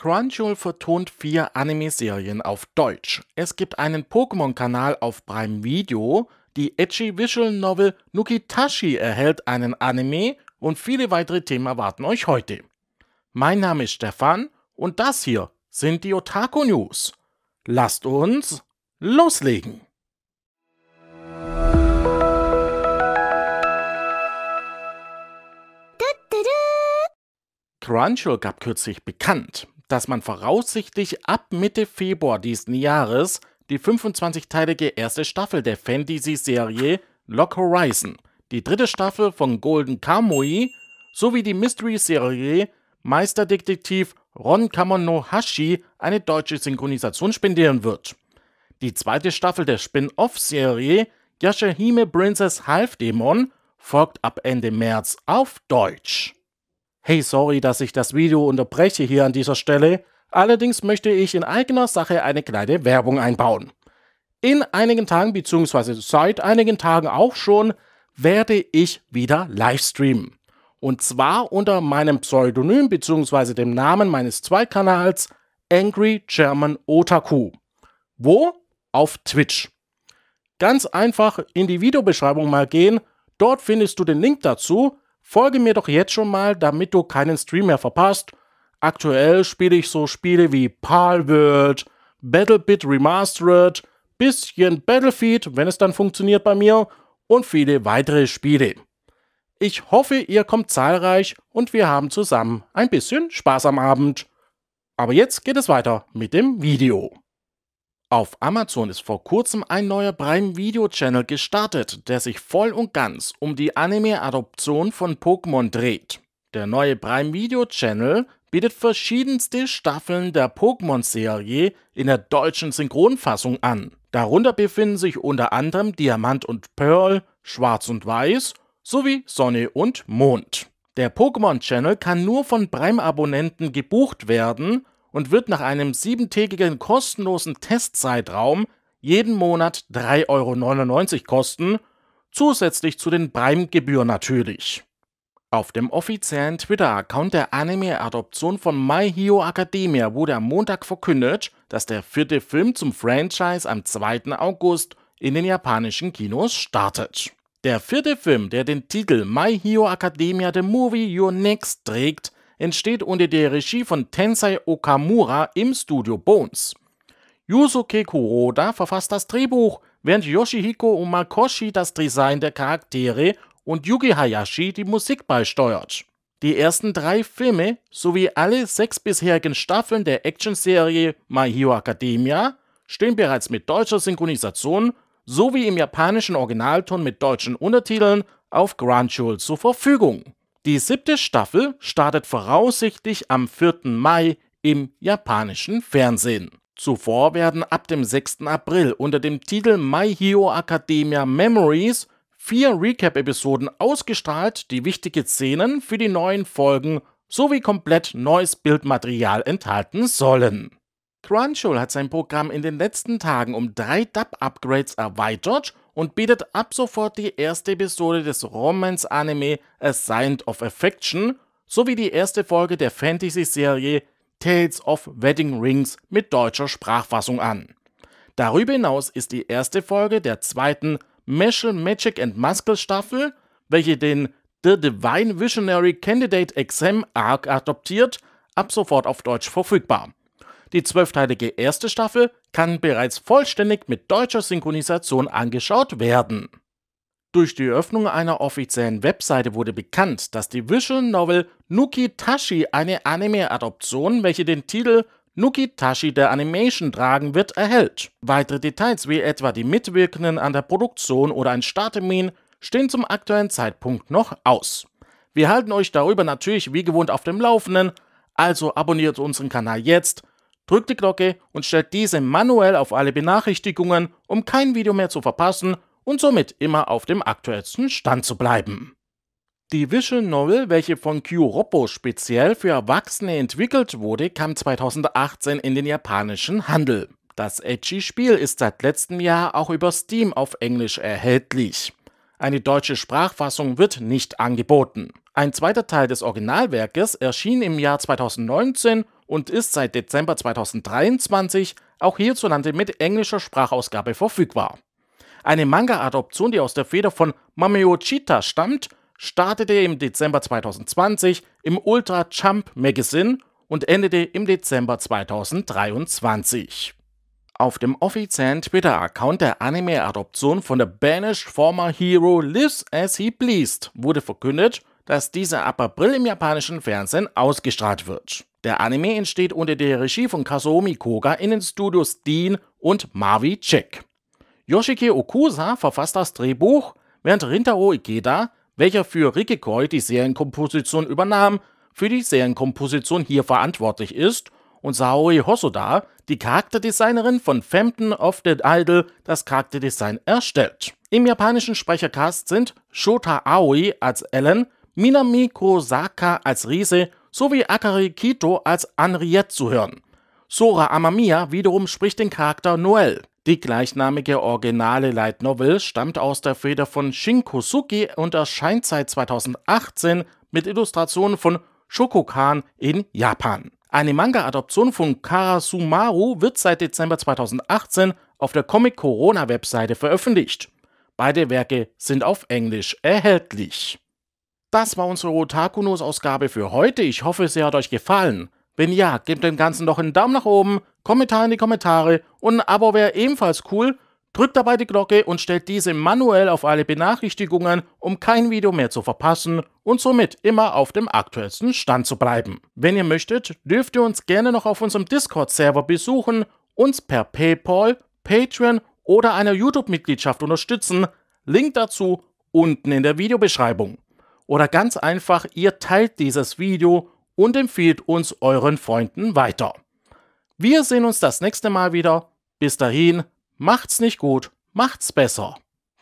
Crunchyroll vertont vier Anime-Serien auf Deutsch. Es gibt einen Pokémon-Kanal auf Prime Video, die Edgy Visual Novel Nukitashi erhält einen Anime und viele weitere Themen erwarten euch heute. Mein Name ist Stefan und das hier sind die Otaku News. Lasst uns loslegen! Crunchyroll gab kürzlich bekannt, dass man voraussichtlich ab Mitte Februar diesen Jahres die 25-teilige erste Staffel der Fantasy-Serie Lock Horizon, die dritte Staffel von Golden Kamui sowie die Mystery-Serie Meisterdetektiv Ron Kamono Hashi eine deutsche Synchronisation spendieren wird. Die zweite Staffel der Spin-off-Serie Yashahime Princess Half Demon folgt ab Ende März auf Deutsch. Hey, sorry, dass ich das Video unterbreche hier an dieser Stelle. Allerdings möchte ich in eigener Sache eine kleine Werbung einbauen. In einigen Tagen, bzw. seit einigen Tagen auch schon, werde ich wieder Livestreamen. Und zwar unter meinem Pseudonym bzw. dem Namen meines Zweikanals Angry German Otaku. Wo? Auf Twitch. Ganz einfach in die Videobeschreibung mal gehen. Dort findest du den Link dazu. Folge mir doch jetzt schon mal, damit du keinen Stream mehr verpasst. Aktuell spiele ich so Spiele wie Palworld, Battlebit Remastered, bisschen Battlefield, wenn es dann funktioniert bei mir, und viele weitere Spiele. Ich hoffe, ihr kommt zahlreich und wir haben zusammen ein bisschen Spaß am Abend. Aber jetzt geht es weiter mit dem Video. Auf Amazon ist vor kurzem ein neuer Prime-Video-Channel gestartet, der sich voll und ganz um die Anime-Adoption von Pokémon dreht. Der neue Prime-Video-Channel bietet verschiedenste Staffeln der Pokémon-Serie in der deutschen Synchronfassung an. Darunter befinden sich unter anderem Diamant und Pearl, Schwarz und Weiß sowie Sonne und Mond. Der Pokémon Channel kann nur von Prime-Abonnenten gebucht werden und wird nach einem siebentägigen kostenlosen Testzeitraum jeden Monat 3,99 Euro kosten, zusätzlich zu den Prime-Gebühren natürlich. Auf dem offiziellen Twitter-Account der Anime-Adoption von My Hero Academia wurde am Montag verkündet, dass der vierte Film zum Franchise am 2. August in den japanischen Kinos startet. Der vierte Film, der den Titel My Hero Academia The Movie Your Next trägt, entsteht unter der Regie von Tensei Okamura im Studio Bones. Yusuke Kuroda verfasst das Drehbuch, während Yoshihiko Umakoshi das Design der Charaktere und Yuki Hayashi die Musik beisteuert. Die ersten drei Filme sowie alle sechs bisherigen Staffeln der Actionserie My Hero Academia stehen bereits mit deutscher Synchronisation sowie im japanischen Originalton mit deutschen Untertiteln auf Jewel zur Verfügung. Die siebte Staffel startet voraussichtlich am 4. Mai im japanischen Fernsehen. Zuvor werden ab dem 6. April unter dem Titel My Hero Academia Memories vier Recap-Episoden ausgestrahlt, die wichtige Szenen für die neuen Folgen sowie komplett neues Bildmaterial enthalten sollen. Crunchyroll hat sein Programm in den letzten Tagen um drei Dub-Upgrades erweitert und bietet ab sofort die erste Episode des Romance-Anime A Sign of Affection sowie die erste Folge der Fantasy-Serie Tales of Wedding Rings mit deutscher Sprachfassung an. Darüber hinaus ist die erste Folge der zweiten Meshel Magic and Muscle Staffel, welche den The Divine Visionary Candidate Exam Arc adoptiert, ab sofort auf Deutsch verfügbar. Die zwölfteilige erste Staffel kann bereits vollständig mit deutscher Synchronisation angeschaut werden. Durch die Öffnung einer offiziellen Webseite wurde bekannt, dass die Visual Novel Nukitashi eine Anime-Adoption, welche den Titel Nukitashi der Animation tragen wird, erhält. Weitere Details wie etwa die Mitwirkenden an der Produktion oder ein Starttermin stehen zum aktuellen Zeitpunkt noch aus. Wir halten euch darüber natürlich wie gewohnt auf dem Laufenden, also abonniert unseren Kanal jetzt drückt die Glocke und stellt diese manuell auf alle Benachrichtigungen, um kein Video mehr zu verpassen und somit immer auf dem aktuellsten Stand zu bleiben. Die Visual Novel, welche von Kyuropo speziell für Erwachsene entwickelt wurde, kam 2018 in den japanischen Handel. Das Edgy-Spiel ist seit letztem Jahr auch über Steam auf Englisch erhältlich. Eine deutsche Sprachfassung wird nicht angeboten. Ein zweiter Teil des Originalwerkes erschien im Jahr 2019 und ist seit Dezember 2023 auch hierzulande mit englischer Sprachausgabe verfügbar. Eine Manga-Adoption, die aus der Feder von Mameo Chita stammt, startete im Dezember 2020 im Ultra Jump Magazine und endete im Dezember 2023. Auf dem offiziellen Twitter-Account der Anime-Adoption von The Banished Former Hero Lives As He Pleased wurde verkündet, dass diese ab April im japanischen Fernsehen ausgestrahlt wird. Der Anime entsteht unter der Regie von Kazumi Koga in den Studios Dean und Mavi Check. Yoshike Okusa verfasst das Drehbuch, während Rintaro Ikeda, welcher für Rikikoi die Serienkomposition übernahm, für die Serienkomposition hier verantwortlich ist und Saori Hosoda, die Charakterdesignerin von Phantom of the Idol, das Charakterdesign erstellt. Im japanischen Sprechercast sind Shota Aoi als Ellen, Minami Kosaka als Riese sowie Akari Kito als Henriette zu hören. Sora Amamiya wiederum spricht den Charakter Noel. Die gleichnamige originale Light Novel stammt aus der Feder von Shin Kosuki und erscheint seit 2018 mit Illustrationen von Shokokan in Japan. Eine Manga-Adoption von Karasumaru wird seit Dezember 2018 auf der Comic Corona-Webseite veröffentlicht. Beide Werke sind auf Englisch erhältlich. Das war unsere Otakunos-Ausgabe für heute. Ich hoffe, sie hat euch gefallen. Wenn ja, gebt dem Ganzen doch einen Daumen nach oben, Kommentar in die Kommentare und ein Abo wäre ebenfalls cool. Drückt dabei die Glocke und stellt diese manuell auf alle Benachrichtigungen, um kein Video mehr zu verpassen und somit immer auf dem aktuellsten Stand zu bleiben. Wenn ihr möchtet, dürft ihr uns gerne noch auf unserem Discord-Server besuchen, uns per PayPal, Patreon oder einer YouTube-Mitgliedschaft unterstützen. Link dazu unten in der Videobeschreibung. Oder ganz einfach, ihr teilt dieses Video und empfiehlt uns euren Freunden weiter. Wir sehen uns das nächste Mal wieder. Bis dahin, macht's nicht gut, macht's besser.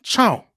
Ciao.